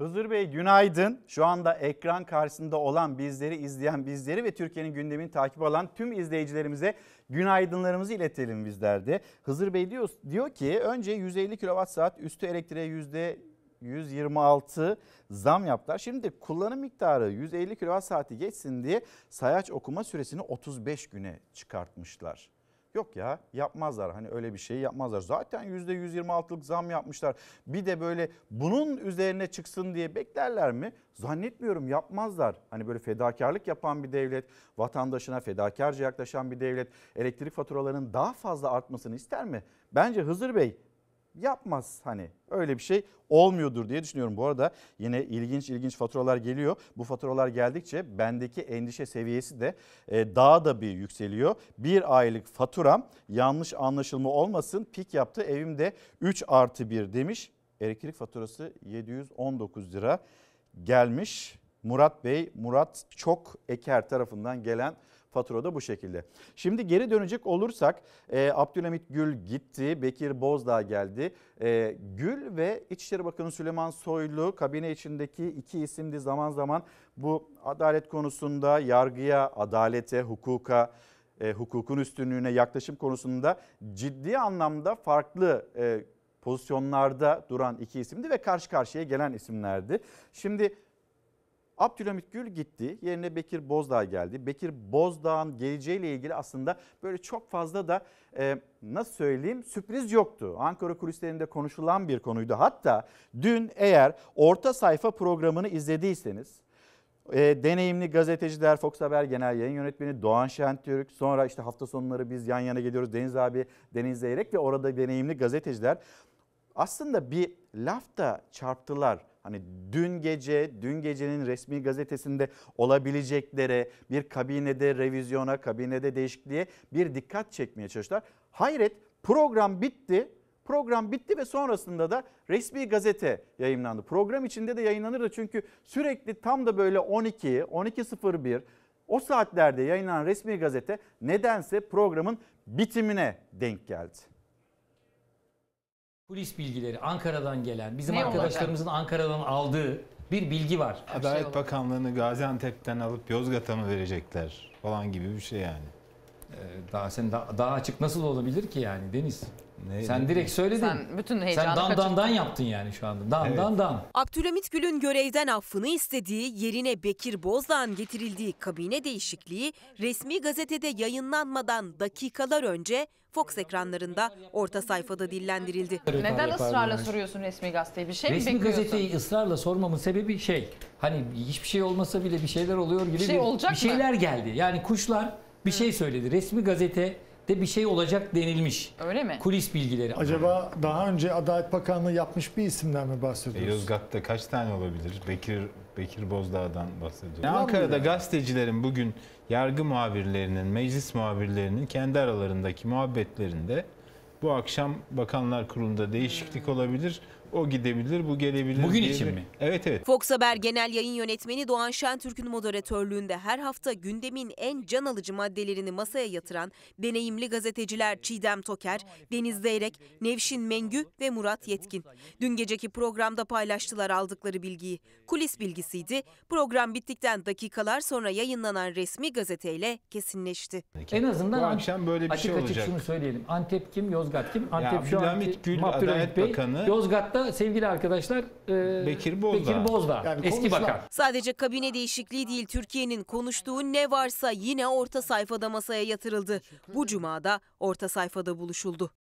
Hızır Bey günaydın. Şu anda ekran karşısında olan bizleri izleyen bizleri ve Türkiye'nin gündemini takip alan tüm izleyicilerimize günaydınlarımızı iletelim bizler de. Hızır Bey diyor, diyor ki önce 150 kWh üstü elektriğe %126 zam yaptılar. Şimdi kullanım miktarı 150 kWh geçsin diye sayaç okuma süresini 35 güne çıkartmışlar. Yok ya yapmazlar hani öyle bir şey yapmazlar. Zaten %126'lık zam yapmışlar. Bir de böyle bunun üzerine çıksın diye beklerler mi? Zannetmiyorum yapmazlar. Hani böyle fedakarlık yapan bir devlet, vatandaşına fedakarca yaklaşan bir devlet elektrik faturalarının daha fazla artmasını ister mi? Bence Hızır Bey yapmaz hani öyle bir şey olmuyordur diye düşünüyorum. Bu arada yine ilginç ilginç faturalar geliyor. Bu faturalar geldikçe bendeki endişe seviyesi de e, daha da bir yükseliyor. Bir aylık faturam yanlış anlaşılma olmasın pik yaptı evimde 3 artı 1 demiş. Elektrik faturası 719 lira gelmiş. Murat Bey, Murat Çok Eker tarafından gelen Fatura da bu şekilde. Şimdi geri dönecek olursak e, Abdülhamit Gül gitti, Bekir Bozdağ geldi. E, Gül ve İçişleri Bakanı Süleyman Soylu kabine içindeki iki isimdi zaman zaman bu adalet konusunda yargıya, adalete, hukuka, e, hukukun üstünlüğüne yaklaşım konusunda ciddi anlamda farklı e, pozisyonlarda duran iki isimdi ve karşı karşıya gelen isimlerdi. Şimdi Abdülhamit Gül gitti. Yerine Bekir Bozdağ geldi. Bekir Bozdağ'ın geleceğiyle ilgili aslında böyle çok fazla da e, nasıl söyleyeyim sürpriz yoktu. Ankara kulislerinde konuşulan bir konuydu. Hatta dün eğer orta sayfa programını izlediyseniz e, deneyimli gazeteciler Fox Haber Genel Yayın Yönetmeni Doğan Şentürk sonra işte hafta sonları biz yan yana geliyoruz Deniz abi Deniz Zeyrek ve orada deneyimli gazeteciler aslında bir lafta çarptılar hani dün gece, dün gecenin resmi gazetesinde olabileceklere, bir kabinede revizyona, kabinede değişikliğe bir dikkat çekmeye çalıştılar. Hayret program bitti. Program bitti ve sonrasında da resmi gazete yayınlandı. Program içinde de yayınlanırdı çünkü sürekli tam da böyle 12, 12.01 o saatlerde yayınlanan resmi gazete nedense programın bitimine denk geldi. Polis bilgileri Ankara'dan gelen, bizim ne arkadaşlarımızın olacak? Ankara'dan aldığı bir bilgi var. Adalet şey Bakanlığı'nı Gaziantep'ten alıp Yozgat'a mı verecekler falan gibi bir şey yani. Ee, daha sen daha, daha açık nasıl olabilir ki yani Deniz? Neydi? Sen direkt söyledin. Sen bütün heyecanı Sen dan dan dan yaptın yani şu anda. Dan evet. dan dan. Abdülhamit Gül'ün görevden affını istediği yerine Bekir Bozdağ'ın getirildiği kabine değişikliği resmi gazetede yayınlanmadan dakikalar önce Fox ekranlarında orta sayfada dillendirildi. Neden ısrarla soruyorsun resmi gazeteyi? Bir şey resmi mi bekliyorsun? Resmi gazeteyi ısrarla sormamın sebebi şey. Hani hiçbir şey olmasa bile bir şeyler oluyor gibi bir, şey bir, olacak bir şeyler mı? geldi. Yani kuşlar bir şey söyledi. Resmi gazete de bir şey olacak denilmiş. Öyle mi? Kulis bilgileri. Acaba daha önce Adalet Bakanlığı yapmış bir isimden mi bahsediyoruz? E, Yozgat'ta kaç tane olabilir? Bekir Bekir Bozdağ'dan bahsediyoruz. Yani Ankara'da gazetecilerin bugün yargı muhabirlerinin, meclis muhabirlerinin kendi aralarındaki muhabbetlerinde bu akşam Bakanlar Kurulu'nda değişiklik olabilir. O gidebilir, bu gelebilir. Bugün diyebilir. için mi? Evet evet. Fox Haber Genel Yayın Yönetmeni Doğan Şentürk'ün moderatörlüğünde her hafta gündemin en can alıcı maddelerini masaya yatıran deneyimli gazeteciler Çiğdem Toker, Deniz Zeyrek, Nevşin Mengü ve Murat Yetkin. Dün geceki programda paylaştılar aldıkları bilgiyi. Kulis bilgisiydi. Program bittikten dakikalar sonra yayınlanan resmi gazeteyle kesinleşti. En azından bu akşam böyle bir açık şey açık olacak. Açık şunu söyleyelim. Antep kim, Yozgat kim? Antep ya, şu anki Gül, Adalet Bey, Bakanı, Yozgat'ta da sevgili arkadaşlar e, Bekir Bozdağ. Bekir Bozdağ. Yani eski bakan. Sadece kabine değişikliği değil Türkiye'nin konuştuğu ne varsa yine orta sayfada masaya yatırıldı. Bu cumada orta sayfada buluşuldu.